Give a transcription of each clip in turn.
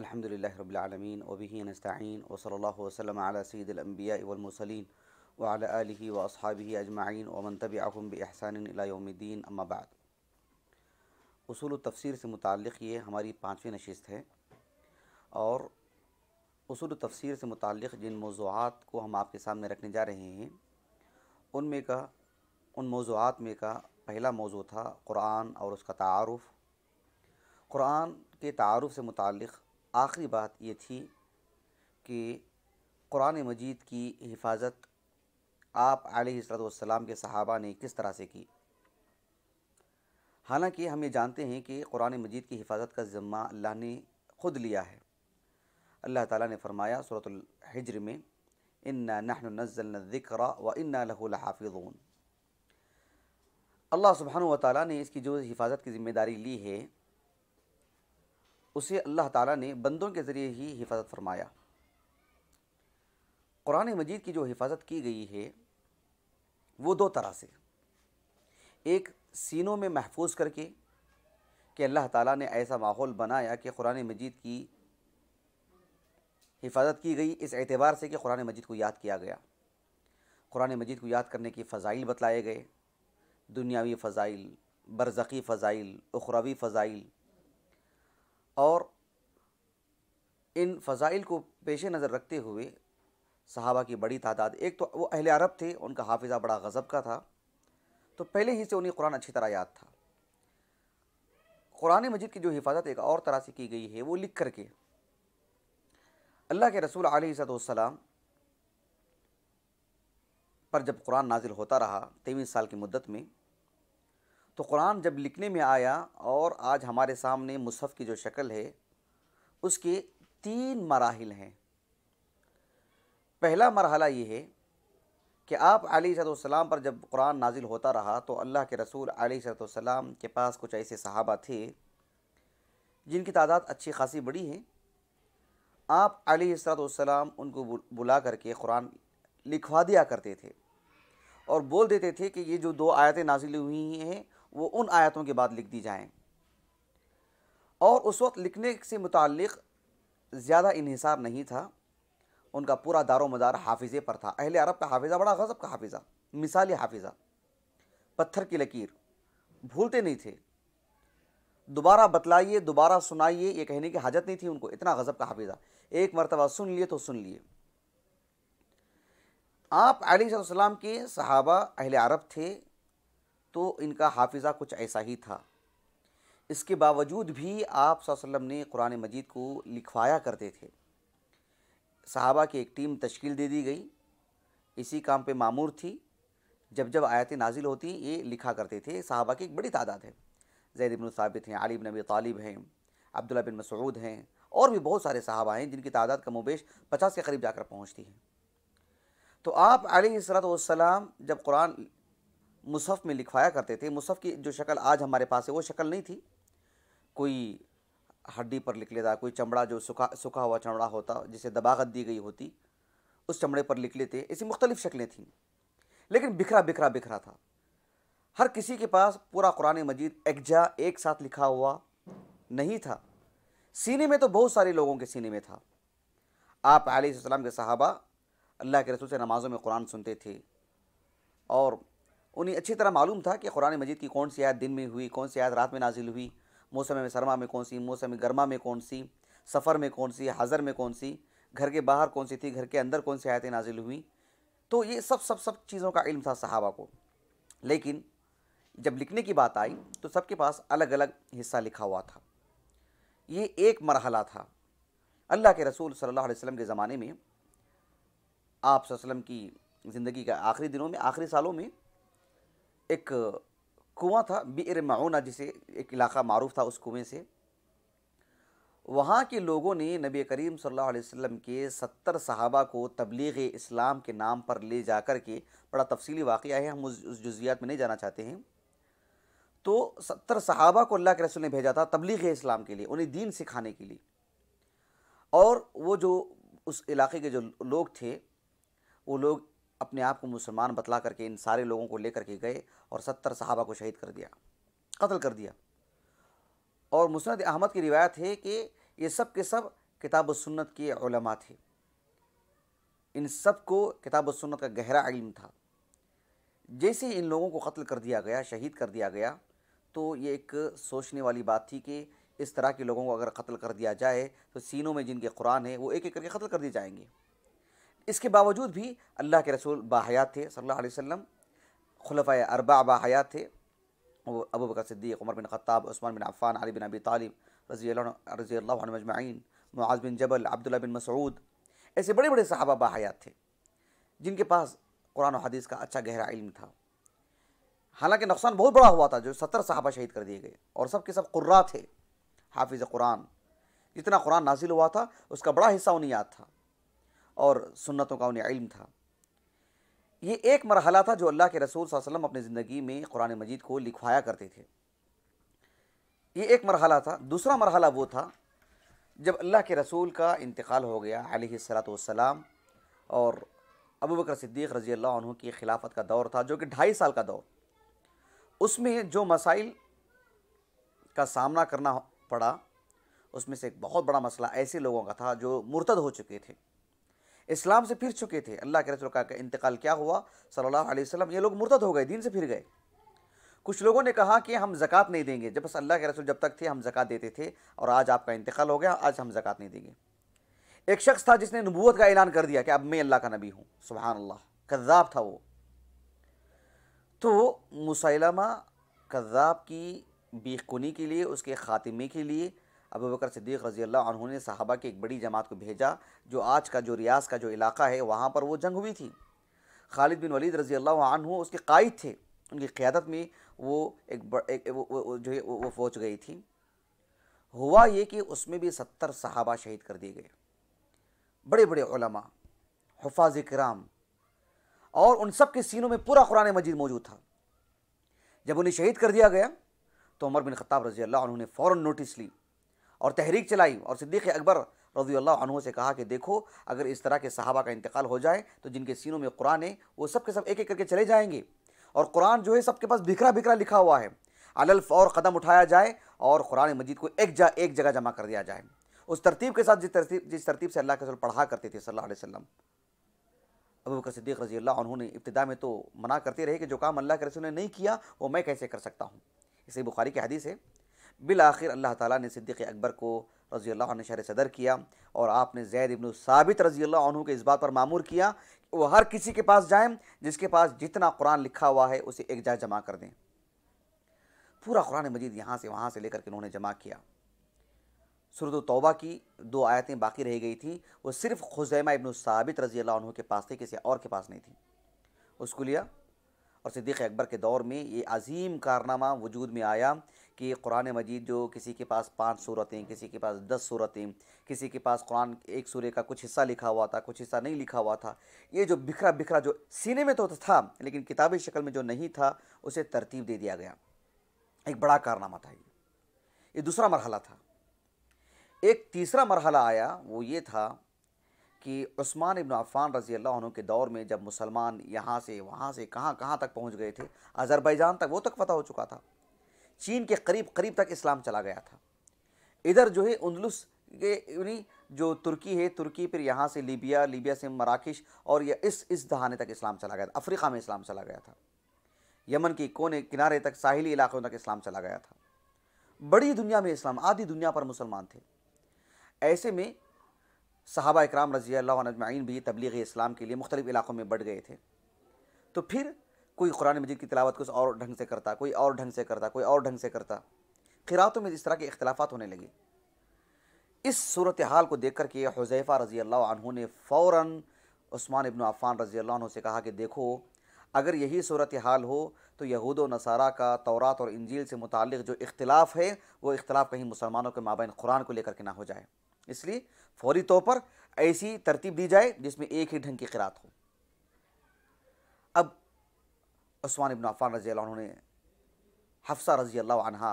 अलहमदिल्ला रबालमीन वबी नस्तिन वसल वसलम सईदम्बिया वमसलिन वाल व असहाबी अजमाइन वमन तबाहम बहसानदीन अम्माबाद उसूल तफसर से मुतक़ ये हमारी पाँचवीं नशस्त है और उसूल तफसर से मुतक़ जिन मौज़ूद को हम आपके सामने रखने जा रहे हैं उनमें का उन मौज़ूद में का पहला मौजू था क़ुरान और उसका तारफ़ क़ुरान के तारफ़ से मुतक़ आखिरी बात ये थी कि कुरान मजीद की हिफाजत आप आलतम के सहाबा ने किस तरह से की हालांकि हम ये जानते हैं कि कुरान मजीद की हिफाजत का ज़िम्मा अल्लाह ने खुद लिया है अल्लाह ताला ने फरमाया सूरत हिज्र में इन्ना नहन नज़ल ज़िक्र व इन्ना लहूलहाफ़ून अल्लाह सुबहान व ताली ने इसकी जो हिफाजत की ज़िम्मेदारी ली है उसे अल्लाह ताला ने बंदों के ज़रिए ही हिफाजत फरमाया कुरान मजीद की जो हिफाजत की गई है वो दो तरह से एक सीनों में महफूज करके कि अल्लाह ताला ने ऐसा माहौल बनाया कि कुरान मजीद की हिफाजत की गई इस एतबार से कि कुरान मजीद को याद किया गया कुरान मजीद को याद करने की फ़ज़ाइल बतलाए गए दुनियावी फ़ज़ाइल बरज़ी फ़ज़ाइल उखरवी फ़ज़ाइल और इन फ़जाइल को पेश नज़र रखते हुए सहाबा की बड़ी तादाद एक तो वो अहले अरब थे उनका हाफिज़ा बड़ा गज़ब का था तो पहले ही से उन्हें कुरान अच्छी तरह याद था कुरान मजिद की जो हिफाजत एक और तरह से की गई है वो लिख करके अल्लाह के रसूल आलतम पर जब कुरान नाजिल होता रहा तेईस साल की मुद्दत में तो कुरान जब लिखने में आया और आज हमारे सामने मुसहफ़ की जो शक्ल है उसके तीन मराहल हैं पहला मरहला ये है कि आप सलाम पर जब कुरान नाजिल होता रहा तो अल्लाह के रसूल सलाम के पास कुछ ऐसे सहाबा थे जिनकी तादाद अच्छी खासी बड़ी है आप सलाम उनको बुला करके कुरान लिखवा दिया करते थे और बोल देते थे कि ये जो दो आयतें नाजिल हुई हैं वो उन आयतों के बाद लिख दी जाएँ और उस वक्त लिखने से मुतक़ ज़्यादा इहिसार नहीं था उनका पूरा दारो मदार हाफिज़े पर था अहिल अरब का हाफिज़ा बड़ा गज़ब का हाफिज़ा मिसाली हाफिज़ा पत्थर की लकीर भूलते नहीं थे दोबारा बतलाइए दोबारा सुनाइए ये कहने की हाजत नहीं थी उनको इतना गज़ब का हाफिज़ा एक मरतबा सुन लिए तो सुन लिए आप सलाम के सहाबा अहिल अरब थे तो इनका हाफिज़ा कुछ ऐसा ही था इसके बावजूद भी आप वसल्लम ने कुरान मजीद को लिखवाया करते थे साहबा की एक टीम तश्कील दे दी गई इसी काम पे मामूर थी जब जब आयतें नाजिल होती ये लिखा करते थे साहबा की एक बड़ी तादाद है जैद इबन साबित हैं अली नबी तालिब हैं अब्दुल्ला बिन मसूद हैं और भी बहुत सारे साहबा हैं जिनकी तादाद कमोबेश पचास के करीब जाकर पहुँचती है तो आप सलाम जब कुरान मुसफ़ में लिखवाया करते थे मुसफ़ की जो शक्ल आज हमारे पास है वो शक्ल नहीं थी कोई हड्डी पर लिख लेता कोई चमड़ा जो सूखा सूखा हुआ चमड़ा होता जिसे दबागत दी गई होती उस चमड़े पर लिख लेते ऐसी मुख्तलिफ़ शक्लें थीं लेकिन बिखरा बिखरा बिखरा था हर किसी के पास पूरा कुरान मजीद एकजा एक साथ लिखा हुआ नहीं था सीने में तो बहुत सारे लोगों के सीने में था आप आलम के साहबा अल्लाह के रसूल से नमाज़ों में कुरान सुनते थे और उन्हें अच्छी तरह मालूम था कि कुरान मजीद की कौन सी आयत दिन में हुई कौन सी आयत रात में नाजिल हुई मौसम सरमा में कौन सी मौसम गर्मा में कौन सी सफ़र में कौन सी हाज़र में कौन सी घर के बाहर कौन सी थी घर के अंदर कौन सी आयतें नाजिल हुई तो ये सब सब सब चीज़ों का इल्म था सहाबा को लेकिन जब लिखने की बात आई तो सबके पास अलग अलग हिस्सा लिखा हुआ था ये एक मरहला था अल्लाह के रसूल सल्लल्लाहु अलैहि वसल्लम के ज़माने में आप वसल्लम की ज़िंदगी के आखिरी दिनों में आखिरी सालों में एक कुआं था बिर माउना जिसे एक इलाका मरूफ था उस कुएँ से वहाँ के लोगों ने नबी करीम सल्लल्लाहु अलैहि वसल्लम के सत्तर सहाबा को तबलीग इस्लाम के नाम पर ले जा कर के बड़ा तफसीली वाक़ है हम उस उस जुजियात में नहीं जाना चाहते हैं तो सत्तर सहाबा को अल्लाह के रसूल ने भेजा था तबलीग इस्लाम के लिए उन्हें दीन सिखाने के लिए और वो जो उस इलाके के जो लोग थे वो लोग अपने आप को मुसलमान बतला करके इन सारे लोगों को लेकर के गए और सत्तर साहबा को शहीद कर दिया कत्ल कर दिया और मुसनद अहमद की रिवायत है कि ये सब के सब किताब सुन्नत के ओलमा थे इन सब को किताब सुन्नत का गहरा इल्म था जैसे इन लोगों को कत्ल कर दिया गया शहीद कर दिया गया तो ये एक सोचने वाली बात थी कि इस तरह के लोगों को अगर कत्ल कर दिया जाए तो सीनों में जिनके कुरान है वो एक एक करके कत्ल कर दिए जाएंगे इसके बावजूद भी अल्लाह के रसूल बाहयात थे सल्लल्लाहु अलैहि वसल्लम खुलफ़ अरबा बाहयात थे वो अबू बकर सिद्दीक उमर बिन ख़त्ताब उस्मान बिन अफ़ान अली बिन अबी तालिब रज़ी रज़ी मजमाइन मुआज़ बिन जबल अब्दुल्ला बिन मसऊद ऐसे बड़े बड़े सहाबा बाहयात थे जिनके पास कुरान और हदीस का अच्छा गहरा इल्म था हालांकि नुकसान बहुत बड़ा हुआ था जो सत्तर साहबा शहीद कर दिए गए और सब के सब कुर्रा थे हाफिज़ कुरान जितना कुरान नाजिल हुआ था उसका बड़ा हिस्सा उन्हें याद था और सुन्नतों का उन्हें इल्म था ये एक मरहला था जो अल्लाह के रसूल वसलम अपनी ज़िंदगी में कुरान मजीद को लिखवाया करते थे ये एक मरहला था दूसरा मरहला वो था जब अल्लाह के रसूल का इंतकाल हो गया सलाम और अबू बकर सिद्दीक़ रज़ी अल्लाह की खिलाफत का दौर था जो कि ढाई साल का दौर उसमें जो मसाइल का सामना करना पड़ा उसमें से एक बहुत बड़ा मसला ऐसे लोगों का था जो मुर्तद हो चुके थे इस्लाम से फिर चुके थे अल्लाह के रसोल का इंतकाल क्या हुआ सल्लल्लाहु अलैहि वसल्लम ये लोग मुर्तद हो गए दीन से फिर गए कुछ लोगों ने कहा कि हम जक़ात नहीं देंगे जब बस अल्लाह के रसूल जब तक थे हम ज़क़़त देते थे और आज आपका इंतकाल हो गया आज हम जक़ात नहीं देंगे एक शख्स था जिसने नबूत का ऐलान कर दिया कि अब मैं अल्लाह का नबी हूँ सुबहान अल्लाह कद्दाब था वो तो मुसलमा कद्दाब की बेखुनी के लिए उसके ख़ात्मे के लिए अबू बकर सिद्दीक रजी अल्लाह उन्होंने साहबा की एक बड़ी जमात को भेजा जो आज का जो रियाज का जो इलाका है वहाँ पर वो जंग हुई थी खालिद बिन वलीद रजी अल्लाह उसके कायद थे उनकी क़्यादत में वो एक, ब, एक वो, वो, जो है वो, वो फौज गई थी हुआ ये कि उसमें भी सत्तर साहबा शहीद कर दिए गए बड़े बड़े ओलमा हफाज कराम और उन सब के सीनों में पूरा कुरान मजीद मौजूद था जब उन्हें शहीद कर दिया गया तो उमर बिन खत्ताब रजी अल्लाह उन्होंने फ़ौर नोटिस ली और तहरीक चलाई और सिद्दीक़ अकबर रजी अल्लाह से कहा कि देखो अगर इस तरह के सहाबा का इंतकाल हो जाए तो जिनके सीनों में कुरान है वो सब के सब एक एक करके चले जाएंगे और कुरान जो है सबके पास बिखरा बिखरा लिखा हुआ है अलल्फ और क़दम उठाया जाए और कुरान मजीद को एक जा एक जगह जमा कर दिया जाए उस तरतीब के साथ जिस तरतीब जिस तरतीब से अल्लाह के रसूल पढ़ा करते थे सल्ला वसम वसल्लम अबू सिद्दीक़ रजी अल्लाह उन्होंने इब्तदा में तो मना करते रहे कि जो काम अल्लाह के रसूल ने नहीं किया वो मैं कैसे कर सकता हूँ इसे बुखारी की हदीस है बिल आखिर अल्लाह ताला ने सिद्दीक़ अकबर को रज़ी अल्लाह ने शर सदर किया और आपने जैद इबन साबित रज़ी अल्लाह के इस बात पर मामूर किया कि वो हर किसी के पास जाएं जिसके पास जितना कुरान लिखा हुआ है उसे एक जगह जमा कर दें पूरा कुरान मजीद यहाँ से वहाँ से लेकर के उन्होंने जमा किया सुरत तौबा की दो आयतें बाकी रह गई थी वो सिर्फ खुजैमा इबन साबित रज़ी अल्लाह के पास थे किसी और के पास नहीं थी उसको लिया और सिद्दीक़ अकबर के दौर में ये अजीम कारनामा वजूद में आया कि कुरान मजीद जो किसी के पास पाँच सूरतें किसी के पास दस सूरतें किसी के पास कुरान एक सूर्य का कुछ हिस्सा लिखा हुआ था कुछ हिस्सा नहीं लिखा हुआ था ये जो बिखरा बिखरा जो सीने में तो था लेकिन किताबी शक्ल में जो नहीं था उसे तरतीब दे दिया गया एक बड़ा कारनामा था ये ये दूसरा मरहला था एक तीसरा मरहला आया वो ये था कि उस्मान इबन अफ़ान रज़ी अल्लाह के दौर में जब मुसलमान यहाँ से वहाँ से कहाँ कहाँ तक पहुँच गए थे अज़रबैजान तक वो तक पता हो चुका था चीन के करीब करीब तक इस्लाम चला गया था इधर जो है उंदलुस के यानी जो तुर्की है तुर्की फिर यहाँ से लीबिया लीबिया से मराकश और यह इस इस दहाने तक इस्लाम चला गया था अफ्रीका में इस्लाम चला गया था यमन के कोने किनारे तक साहिली इलाकों तक इस्लाम चला गया था बड़ी दुनिया में इस्लाम आधी दुनिया पर मुसलमान थे ऐसे में सहाबा इक्राम रजी अल्लाजमाइन भी तबलीग इस्लाम के लिए मुख्तलिफ़ इलाक़ों में बढ़ गए थे तो फिर कोई कुरान मजीद की तिलावत कुछ और ढंग से करता कोई और ढंग से करता कोई और ढंग से करता खिरातों में इस तरह के इख्तलाफात होने लगे इस सूरत हाल को देख करके हज़ैफ़ा हुजैफ़ा रज़ी अल्लाह ने फ़ौर उस्मान इबन अफ़ान रज़ी अल्लाह से कहा कि देखो अगर यही सूरत हाल हो तो यहूद नसारा का तौरात और इंजील से मुतल जो इख्तलाफ है वो इख्तलाफ कहीं मुसलमानों के माबेन कुरान को लेकर के ना हो जाए इसलिए फौरी तौर पर ऐसी तरतीब दी जाए जिसमें एक ही ढंग की किरात हो उस्मान इबन अफ़ान रजी ने हफ्सा रजी अल्लाह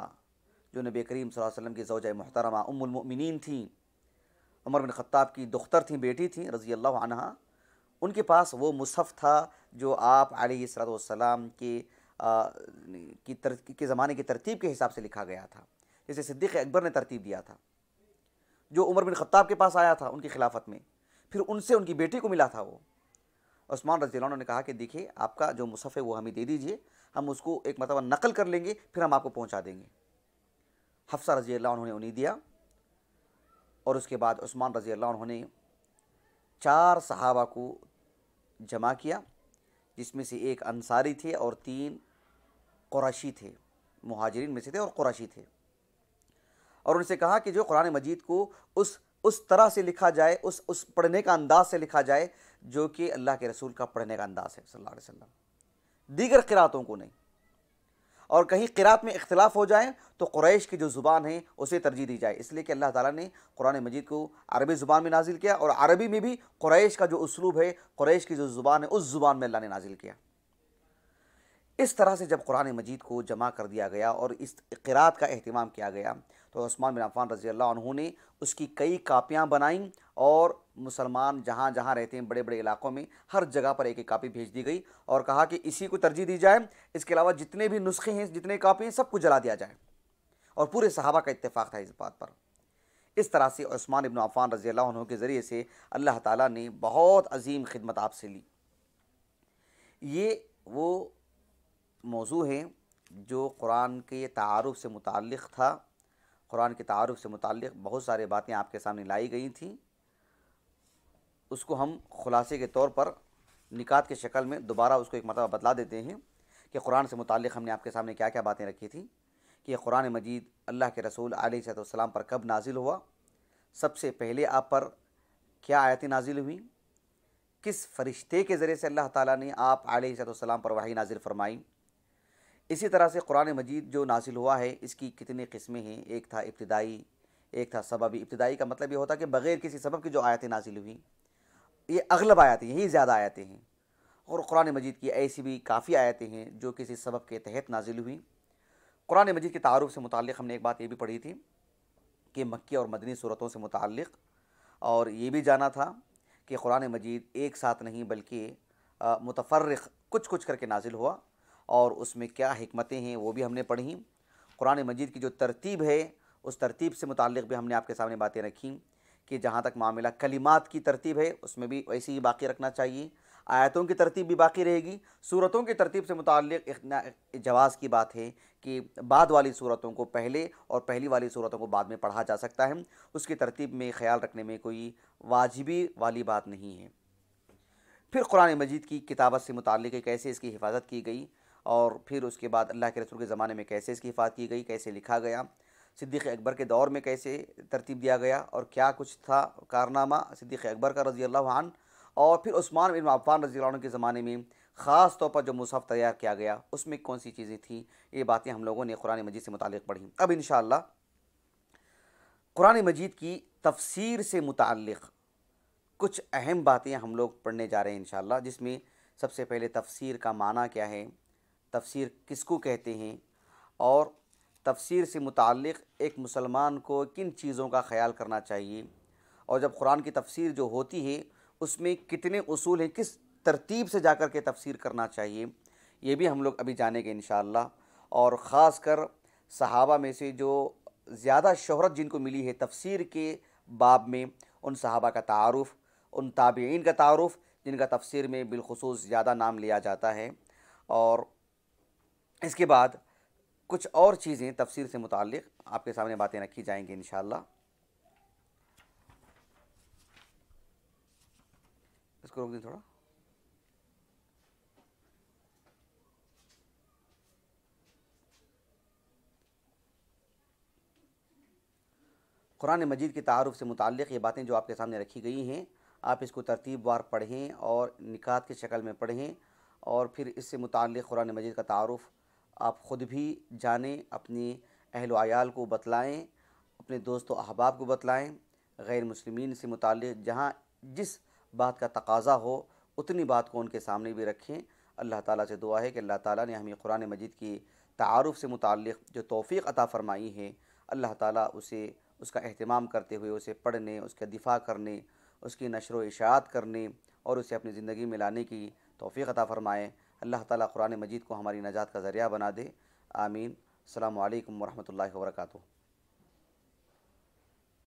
जो नबी करीम वसल्लम की जौज महतरमा उमिन थी उमर बिन ख़त्ताब की दुख्तर थी बेटी थी रजी अल्लाह उनके पास वो मुसफ़ था जो आप आलतम के आ, की के ज़माने की तरतीब के हिसाब से लिखा गया था जैसे सिद्दीक़ अकबर ने तरतीब दिया था जो उमर बिन ख़त्ताब के पास आया था उनकी खिलाफत में फिर उनसे उनकी बेटी को मिला था वो उस्मान रजी उन्होंने कहा कि देखिए आपका जो मुसफ़ है वो हमें दे दीजिए हम उसको एक मतलब नकल कर लेंगे फिर हम आपको पहुँचा देंगे हफ्सा रजी उन्होंने उन्हें दिया और उसके बाद उस्मान रजी उन्होंने चार सहाबा को जमा किया जिसमें से एक अंसारी थे और तीन कुराशी थे महाजरीन में से थे और कुराशी थे और उनसे कहा कि जो कुरान मजीद को उस उस तरह से लिखा जाए उस उस पढ़ने का अंदाज से लिखा जाए जो कि अल्लाह के रसूल का पढ़ने का अंदाज है सल्लल्लाहु अलैहि वसल्लम दीगर किरातों को नहीं और कहीं किरात में इख्तलाफ हो जाए तो क्रैश की जो ज़ुबान है उसे तरजीह दी जाए इसलिए कि अल्लाह ताला ने कुरान मजीद को अरबी ज़ुबान में नाजिल किया और अरबी में भी क्रैश का जो उसलूब है क्रैश की जो ज़ुबान है उस ज़ुबान में अल्लाह ने नाजिल किया इस तरह से जब कुरान मजीद को जमा कर दिया गया और इस किरात का अहतमाम किया गया तो उस्मान बिन अफ़ान रजी अल्लाह ने उसकी कई कापियाँ बनाईं और मुसलमान जहाँ जहाँ रहते हैं बड़े बड़े इलाकों में हर जगह पर एक एक कापी भेज दी गई और कहा कि इसी को तरजीह दी जाए इसके अलावा जितने भी नुस्खे हैं जितने कापी हैं सबको जला दिया जाए और पूरे सहाबा का इत्तेफाक था इस बात पर इस तरह से उस्मान इबन अफ़ान रजी अल्लाह के ज़रिए से अल्लाह ताला ने बहुत अजीम खिदमत आपसे ली ये वो मौजू है जो कुरान के तारफ़ से मुतक़ था कुरान के तारफ़ से मुतक़ बहुत सारी बातें आपके सामने लाई गई थी उसको हम खुलासे के तौर पर निकात के शक्ल में दोबारा उसको एक मरतबा बतला देते हैं कि कुरान से मुतक़ हमने आपके सामने क्या क्या बातें रखी थी कि कुरान मजीद अल्लाह के रसूल आलतम पर कब नाजिल हुआ सबसे पहले आप पर क्या आयतें नाजिल हुई किस फरिश्ते के ज़रिए से अल्लाह ताली ने आप आसतम पर वही नाजिल फरमाई इसी तरह से कुरान मजीद जो नासिल हुआ है इसकी कितनी किस्में हैं एक था इब्तदाई एक था सबबी इब्तदाई का मतलब ये होता कि बग़ैर किसी सबब की जो आयतें नासिल हुई ये अगलब आयतें यही ज़्यादा आयतें हैं और कुरान मजीद की ऐसी भी काफ़ी आयतें हैं जो किसी सबब के तहत नाजिल हुई कुरान मजीद के तारफ़ से मुतल हमने एक बात ये भी पढ़ी थी कि मक्की और मदनी सूरतों से मुतल और ये भी जाना था कि कुरान मजीद एक साथ नहीं बल्कि मुतफ़र कुछ कुछ करके नाजिल हुआ और उसमें क्या हमतें हैं वो भी हमने पढ़ी कुरान मजीद की जो तरतीब है उस तरतीब से मुतक़ भी हमने आपके सामने बातें रखी कि जहाँ तक मामला कलिमात की तरतीब है उसमें भी वैसे ही बाकी रखना चाहिए आयतों की तरतीब भी बाकी रहेगी सूरतों की तरतीब से मुतक जवाज़ की बात है कि बाद वाली सूरतों को पहले और पहली वाली सूरतों को बाद में पढ़ा जा सकता है उसकी तरतीब में ख्याल रखने में कोई वाजिबी वाली बात नहीं है फिर कुरान मजीद की किताबत से मुतल कैसे इसकी हिफाजत की गई और फिर उसके बाद अल्लाह के रसूल के ज़माने में कैसे इसकी हिफात की गई कैसे लिखा गया सिद्दीक़ अकबर के दौर में कैसे तरतीब दिया गया और क्या कुछ था कारनामा सिद्दीक़ अकबर का रज़ी अल्लाह और फिर उस्मान बिन अफान रज़ी के ज़माने में ख़ास तौर पर जो मुसहफ़ तैयार किया गया उसमें कौन सी चीज़ें थी ये बातें हम लोगों ने कुरान मजीद से मुतल पढ़ी अब इन कुरान मजीद की तफसीर से मुतल कुछ अहम बातें हम लोग पढ़ने जा रहे हैं इन जिसमें सबसे पहले तफसीर का माना क्या है तफसीर किसको कहते हैं और तफसीर से मुतक़ एक मुसलमान को किन चीज़ों का ख्याल करना चाहिए और जब कुरान की तफसीर जो होती है उसमें कितने असूल हैं किस तरतीब से जा कर के तफसीर करना चाहिए ये भी हम लोग अभी जानेंगे इन और ख़ास कर सहाबा में से जो ज़्यादा शहरत जिनको मिली है तफसीर के बाब में उन सहाबा का तारफ़ उन ताबीन का तारफ़ जिनका तफसीर में बिलखसूस ज़्यादा नाम लिया जाता है और इसके बाद कुछ और चीज़ें तफसीर से मुतल आपके सामने बातें रखी जाएंगी इन इसको रोक दें थोड़ा कुरान मजीद के तारफ़ से मुतक़ ये बातें जो आपके सामने रखी गई हैं आप इसको तरतीब पढ़ें और निकात की शक्ल में पढ़ें और फिर इससे मुतल कुरान मजीद का तारफ़ आप ख़ुद भी जानें अपने अहल आयाल को बतलाएँ अपने दोस्त अहबाब को बतलाएँ गैर मुसलमिन से मुतल जहाँ जिस बात का तकाजा हो उतनी बात को उनके सामने भी रखें अल्लाह ताला से दुआ है कि अल्लाह ताला ने हमें कुरान मजीद की तारफ़ से मुतल जो तोफ़ी अता फ़रमाई है अल्लाह ताला उसे उसका अहतमाम करते हुए उसे पढ़ने उसका दिफा करने उसकी नशर व इशात करने और उसे अपनी ज़िंदगी में लाने की तोफ़ी अता फ़रमाएँ अल्लाह ताला कुरान मजीद को हमारी नजात का ज़रिया बना दे आमीन अल्लाम वरहमल वर्का